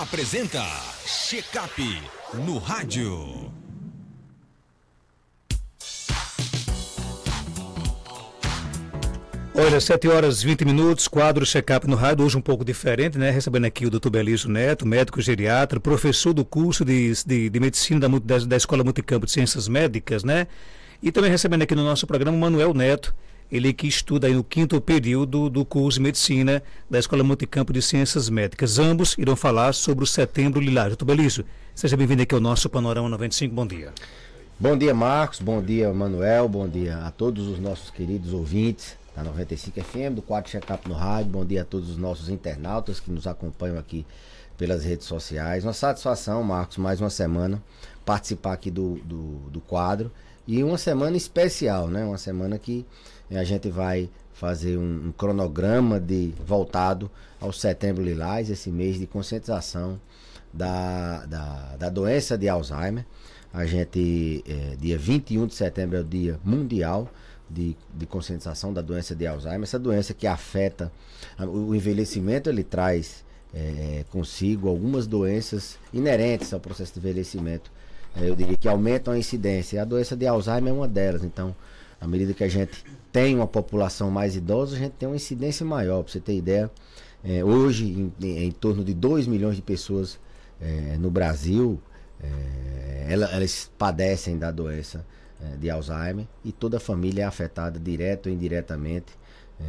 apresenta Checkup no rádio. Olha, 7 horas e 20 minutos, quadro Checkup no rádio, hoje um pouco diferente, né? Recebendo aqui o doutor Belício Neto, médico geriatra, professor do curso de, de, de medicina da, da, da Escola Multicampo de Ciências Médicas, né? E também recebendo aqui no nosso programa o Manuel Neto, ele que estuda aí no quinto período do curso de Medicina da Escola Multicampo de Ciências Médicas. Ambos irão falar sobre o Setembro Lilás. Doutor Belício, seja bem-vindo aqui ao nosso Panorama 95. Bom dia. Bom dia, Marcos. Bom dia, Manuel. Bom dia a todos os nossos queridos ouvintes da 95 FM, do 4 Checkup no rádio. Bom dia a todos os nossos internautas que nos acompanham aqui pelas redes sociais. Uma satisfação, Marcos, mais uma semana participar aqui do, do, do quadro. E uma semana especial, né? Uma semana que eh, a gente vai fazer um, um cronograma de voltado ao Setembro Lilás, esse mês de conscientização da, da, da doença de Alzheimer. A gente, é, dia 21 de setembro é o Dia Mundial de, de Conscientização da Doença de Alzheimer, essa doença que afeta o envelhecimento, ele traz é, consigo algumas doenças inerentes ao processo de envelhecimento é, eu diria que aumentam a incidência. A doença de Alzheimer é uma delas. Então, à medida que a gente tem uma população mais idosa, a gente tem uma incidência maior. Para você ter ideia, é, hoje em, em, torno de 2 milhões de pessoas é, no Brasil, é, elas, elas padecem da doença é, de Alzheimer e toda a família é afetada direto ou indiretamente. É,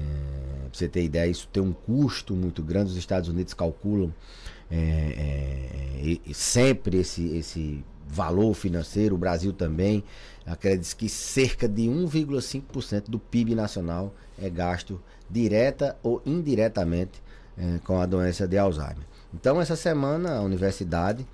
para você ter ideia, isso tem um custo muito grande. Os Estados Unidos calculam sempre esse, esse valor financeiro, o Brasil também acredita que cerca de 1,5% do PIB nacional é gasto direta ou indiretamente eh, com a doença de Alzheimer. Então, essa semana, a universidade,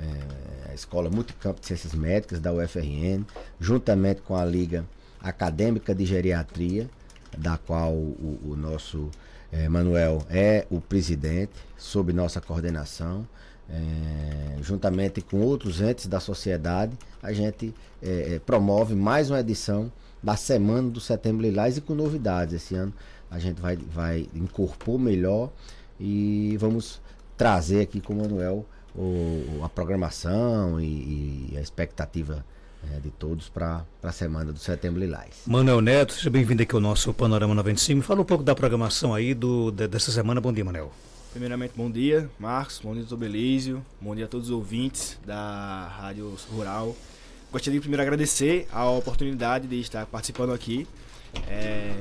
eh, a Escola Multicampo de Ciências Médicas da UFRN, juntamente com a Liga Acadêmica de Geriatria, da qual o, o nosso eh, Manuel é o presidente, sob nossa coordenação, é, juntamente com outros entes da sociedade, a gente é, é, promove mais uma edição da Semana do Setembro Lilás e com novidades. Esse ano a gente vai, vai incorporar melhor e vamos trazer aqui com o Manuel o, a programação e, e a expectativa é, de todos para a semana do Setembro Lilás. Manuel Neto, seja bem-vindo aqui ao nosso Panorama 95. Fala um pouco da programação aí do, dessa semana. Bom dia, Manuel. Primeiramente, bom dia, Marcos, bom dia, doutor Belísio, bom dia a todos os ouvintes da Rádio Rural. Gostaria de primeiro agradecer a oportunidade de estar participando aqui é,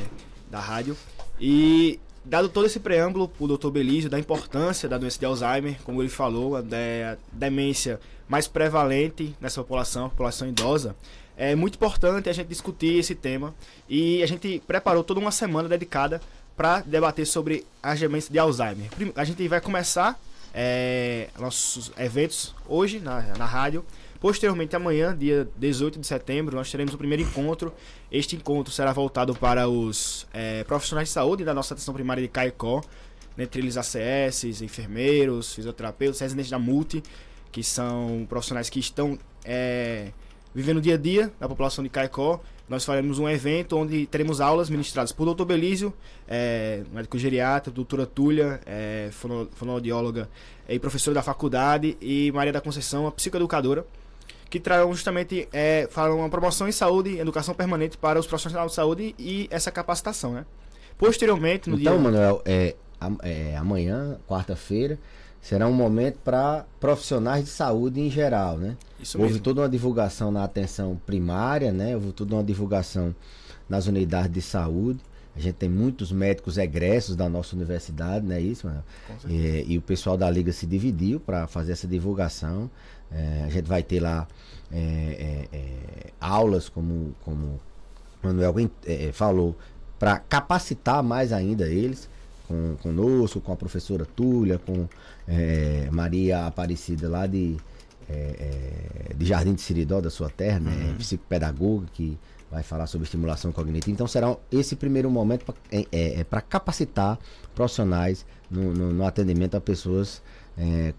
da rádio. E dado todo esse preâmbulo para o doutor Belísio, da importância da doença de Alzheimer, como ele falou, a, da demência mais prevalente nessa população, população idosa, é muito importante a gente discutir esse tema e a gente preparou toda uma semana dedicada para debater sobre a demências de Alzheimer. A gente vai começar é, nossos eventos hoje na, na rádio. Posteriormente, amanhã, dia 18 de setembro, nós teremos o primeiro encontro. Este encontro será voltado para os é, profissionais de saúde da nossa atenção primária de Caicó, entre eles ACS, enfermeiros, fisioterapeutas, residentes da MULTI, que são profissionais que estão é, vivendo o dia a dia da população de Caicó nós faremos um evento onde teremos aulas ministradas por Dr. Belísio, é, médico geriatra, doutora Túlia, é, fonoaudióloga e professora da faculdade, e Maria da Conceição, a psicoeducadora, que trarão justamente é, farão uma promoção em saúde, educação permanente para os profissionais de saúde e essa capacitação, né? Posteriormente, no então, dia... Manuel, é, é amanhã, quarta-feira, será um momento para profissionais de saúde em geral, né? Isso Houve mesmo. toda uma divulgação na atenção primária, né? Houve toda uma divulgação nas unidades de saúde. A gente tem muitos médicos egressos da nossa universidade, não é isso, mano? E, e, o pessoal da Liga se dividiu para fazer essa divulgação. É, a gente vai ter lá é, é, é aulas, como, como Manuel é, é, falou, para capacitar mais ainda eles com, conosco, com a professora Túlia, com é, Maria Aparecida lá de, é, é, de Jardim de Siridó, da sua terra, né? Uhum. psicopedagoga, que vai falar sobre estimulação cognitiva. Então será esse primeiro momento para é, é, é capacitar profissionais no, no, no, atendimento a pessoas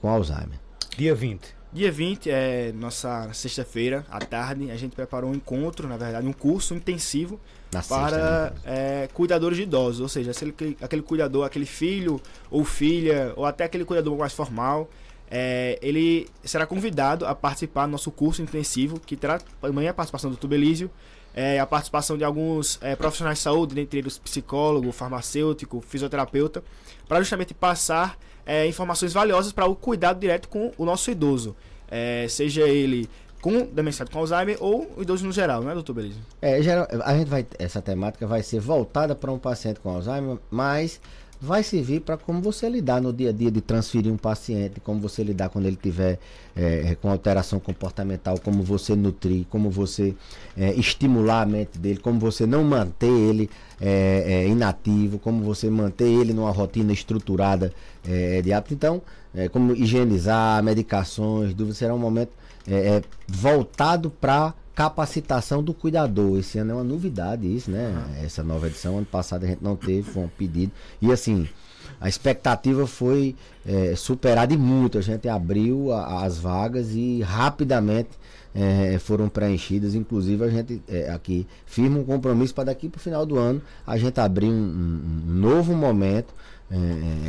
com Alzheimer. Dia 20. Dia 20 é nossa sexta-feira à tarde. A gente preparou um encontro, na verdade, um curso intensivo na para né? é, cuidadores de idosos. Ou seja, aquele, aquele cuidador, aquele filho ou filha, ou até aquele cuidador mais formal, é, ele será convidado a participar do nosso curso intensivo, que terá amanhã a participação do Tubelísio, é, a participação de alguns é, profissionais de saúde, dentre eles psicólogo, farmacêutico, fisioterapeuta, para justamente passar é, informações valiosas para o cuidado direto com o nosso idoso. É, seja ele com demência com Alzheimer ou idoso no geral, não é, doutor Belize? É, geral, a gente vai, essa temática vai ser voltada para um paciente com Alzheimer, mas vai servir para como você lidar no dia a dia de transferir um paciente, como você lidar quando ele tiver é, com alteração comportamental, como você nutrir, como você é, estimular a mente dele, como você não manter ele é, é inativo, como você manter ele numa rotina estruturada é, é, de hábito. Então, como higienizar, medicações, dúvidas, será um momento voltado para capacitação do cuidador. Esse ano é uma novidade isso, né? Essa nova edição, ano passado a gente não teve, foi um pedido. E assim, a expectativa foi é, superada e muito. A gente abriu a, as vagas e rapidamente é, foram preenchidas. Inclusive, a gente é, aqui firma um compromisso para daqui para o final do ano a gente abrir um, um novo momento é,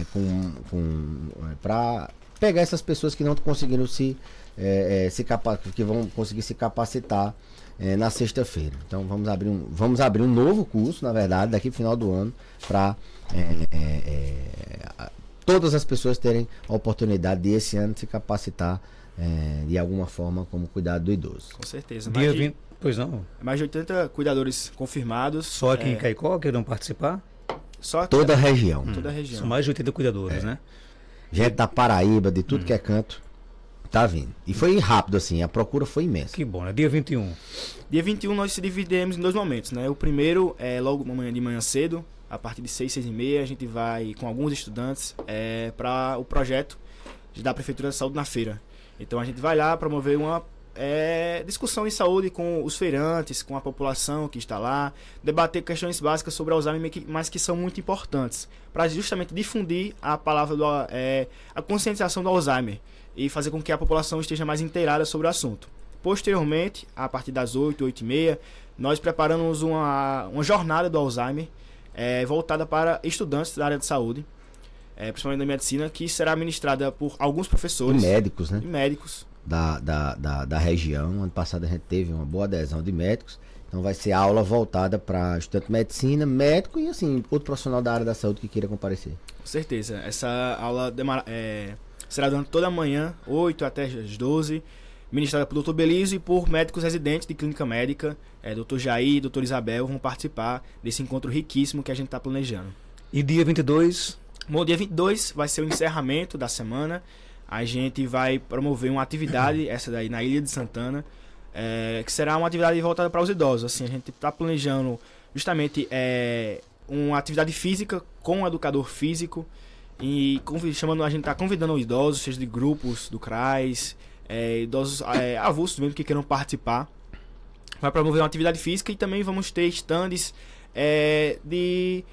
é com, com, é, para pegar essas pessoas que não conseguiram se, é, é se que vão conseguir se capacitar é, na sexta-feira. Então vamos abrir, um, vamos abrir um novo curso, na verdade, daqui pro final do ano, para é, é, todas as pessoas terem a oportunidade de esse ano se capacitar de alguma forma como cuidado do idoso. Com certeza. Dia de 20, Pois não. Mais de 80 cuidadores confirmados. Só aqui é... em Caicó que irão participar? Só aqui, toda a região. Toda a hum. região. São mais de 80 cuidadores, é. né? gente da Paraíba, de tudo hum. que é canto, tá vindo. E foi rápido, assim, a procura foi imensa. Que bom, né? Dia 21. Dia 21 nós se dividimos em dois momentos, né? O primeiro é logo de manhã cedo, a partir de 6, 6 e meia, a gente vai com alguns estudantes é, para o projeto da Prefeitura de Saúde na feira. Então a gente vai lá promover uma é, discussão em saúde com os feirantes, com a população que está lá, debater questões básicas sobre Alzheimer, mas que são muito importantes, para justamente difundir a palavra, do, é, a conscientização do Alzheimer e fazer com que a população esteja mais inteirada sobre o assunto. Posteriormente, a partir das 8, 8 e meia, nós preparamos uma, uma jornada do Alzheimer é, voltada para estudantes da área de saúde, é, principalmente da medicina, que será ministrada por alguns professores. E médicos, né? E médicos da, da, da, da região. Ano passado a gente teve uma boa adesão de médicos. Então vai ser aula voltada para estudante de medicina, médico e assim, outro profissional da área da saúde que queira comparecer. Com certeza. Essa aula é, será durante toda a manhã, 8 até as 12, ministrada por Dr. Belize e por médicos residentes de clínica médica. É, Dr. Jair e Dr. Isabel vão participar desse encontro riquíssimo que a gente está planejando. E dia 22? Bom, dia 22 vai ser o encerramento da semana a gente vai promover uma atividade, essa daí, na Ilha de Santana, é, que será uma atividade voltada para os idosos. Assim, a gente está planejando justamente é, uma atividade física com um educador físico e chamando a gente está convidando os idosos, seja de grupos do CRAS, é, idosos é, avulsos mesmo que queiram participar. Vai promover uma atividade física e também vamos ter estandes é, de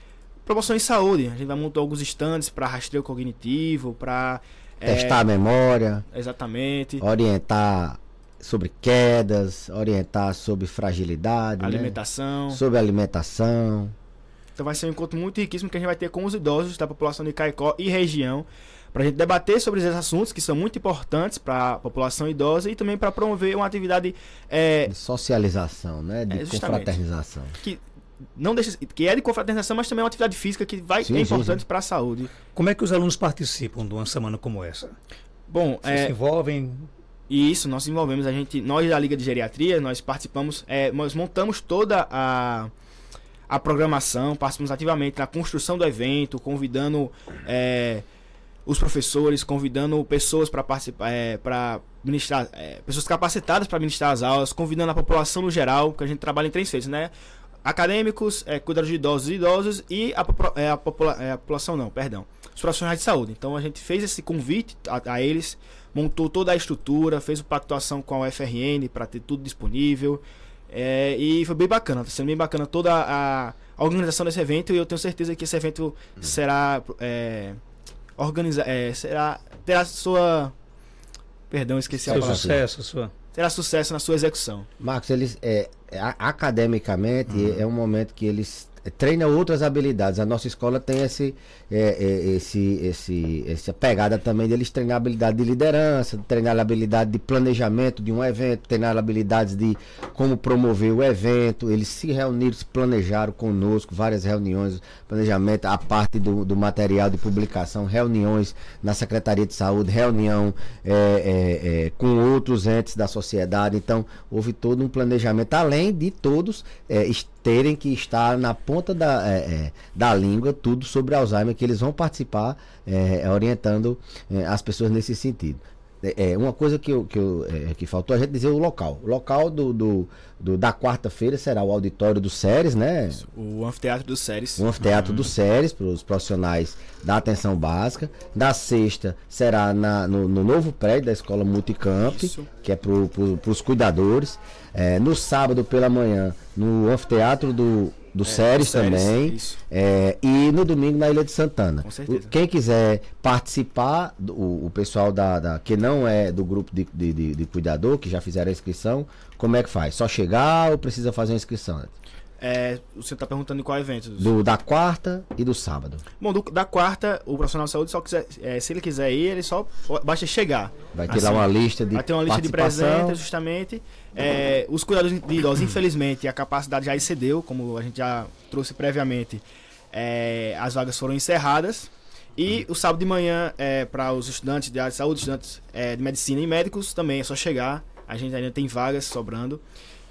promoção em saúde. A gente vai montar alguns estandes para rastreio cognitivo, para Testar é, a memória. Exatamente. Orientar sobre quedas, orientar sobre fragilidade. Né? Alimentação. Né? Sobre alimentação. Então vai ser um encontro muito riquíssimo que a gente vai ter com os idosos da população de Caicó e região para a gente debater sobre esses assuntos que são muito importantes para a população idosa e também para promover uma atividade é... de socialização, né, de é, confraternização. Que não deixa, que é de confraternização, mas também é uma atividade física que vai, sim, é importante para a saúde. Como é que os alunos participam de uma semana como essa? Bom, Vocês é, se envolvem? Isso, nós envolvemos a gente, nós da Liga de Geriatria, nós participamos, é, nós montamos toda a a programação, participamos ativamente na construção do evento, convidando é, os professores, convidando pessoas para participar, é, para ministrar, é, pessoas capacitadas para ministrar as aulas, convidando a população no geral, porque a gente trabalha em três feitos, né? acadêmicos, é, cuidar de idosos e idosos e a, é, a, popula é, a população não, perdão, os profissionais de saúde. Então a gente fez esse convite a, a eles, montou toda a estrutura, fez o pactuação com a UFRN para ter tudo disponível é, e foi bem bacana, está sendo bem bacana toda a, a, organização desse evento e eu tenho certeza que esse evento hum. será é, é, será terá sua perdão esqueci Seu a palavra sucesso sua terá sucesso na sua execução. Marcos, eles é, é academicamente uhum. é um momento que eles treina outras habilidades. A nossa escola tem esse, é, é, esse, esse, essa pegada também deles treinar habilidade de liderança, treinar habilidade de planejamento de um evento, treinar habilidades de como promover o evento. Eles se reuniram, se planejaram conosco, várias reuniões, planejamento, a parte do, do material de publicação, reuniões na Secretaria de Saúde, reunião é, é, é com outros entes da sociedade. Então, houve todo um planejamento, além de todos é, terem que estar na ponta da, é, é, da língua tudo sobre Alzheimer, que eles vão participar é, é orientando é, as pessoas nesse sentido. É, é, uma coisa que, eu, que, eu, é, que faltou a gente dizer o local. O local do, do, do da quarta-feira será o auditório do Séries, né? O anfiteatro do Séries. O anfiteatro uhum. do Séries, para os profissionais da atenção básica. Da sexta será na, no, no novo prédio da escola Multicamp, Isso. que é para pro, os cuidadores. É, no sábado pela manhã, no anfiteatro do do é, Séries também. É, e no domingo na Ilha de Santana. Com certeza. Quem quiser participar, o, o pessoal da, da, que não é do grupo de, de, de, cuidador, que já fizeram a inscrição, como é que faz? Só chegar ou precisa fazer a inscrição? É, você está perguntando em qual evento? Do, da quarta e do sábado. Bom, do, da quarta, o profissional de saúde só quiser, é, se ele quiser ir, ele só basta chegar. Vai ter assim, lá uma lista de. Vai ter uma lista de presentes, justamente. É, os cuidados de idosos, infelizmente, a capacidade já excedeu, como a gente já trouxe previamente. É, as vagas foram encerradas. E o sábado de manhã, é, para os estudantes de área de saúde, estudantes é, de medicina e médicos, também é só chegar. A gente ainda tem vagas sobrando.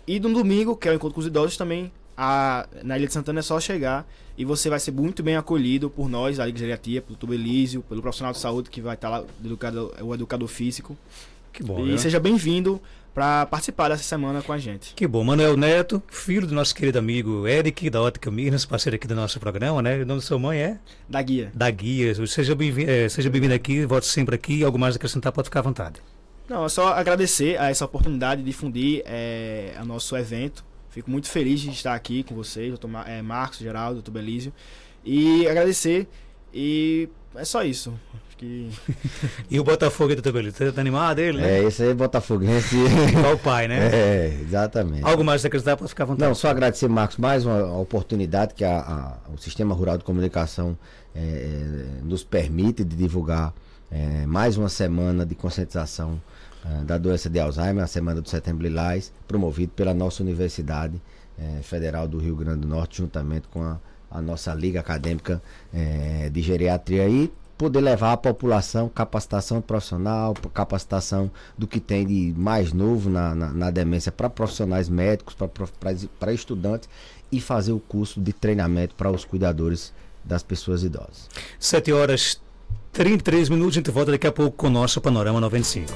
E no domingo, que é o encontro com os idosos, também a, na Ilha de Santana é só chegar e você vai ser muito bem acolhido por nós, da Liga de Geriatria, pelo Elísio, pelo profissional de saúde que vai estar tá lá, educador, o educador físico. Que bom. E né? seja bem-vindo para participar dessa semana com a gente. Que bom. Manuel Neto, filho do nosso querido amigo Eric, da Ótica Minas, parceiro aqui do nosso programa, né? O nome da sua mãe é? Da Guia. Da Guia. Seja eh, bem-vindo é, seja bem aqui, volte sempre aqui. Algo mais a acrescentar, pode ficar à vontade. Não, é só agradecer a essa oportunidade de difundir é, o nosso evento Fico muito feliz de estar aqui com vocês, doutor é, Marcos, Geraldo, doutor Belísio. E agradecer. E é só isso. Que... e o Botafogo do Tabelito, você tá animado ele? Né? É, esse aí é Botafoguense. Igual o pai, né? É, exatamente. Algo mais você acrescentar para ficar à vontade? Não, só agradecer, Marcos, mais uma oportunidade que a, a o Sistema Rural de Comunicação é, nos permite de divulgar é, mais uma semana de conscientização eh, da doença de Alzheimer, a Semana do Setembro Lilás, promovido pela nossa Universidade eh, Federal do Rio Grande do Norte, juntamente com a, a nossa Liga Acadêmica eh, de Geriatria e poder levar a população capacitação profissional, capacitação do que tem de mais novo na, na, na demência para profissionais médicos, para estudantes e fazer o curso de treinamento para os cuidadores das pessoas idosas. 7 horas 33 minutos, a gente volta daqui a pouco com o nosso Panorama 95.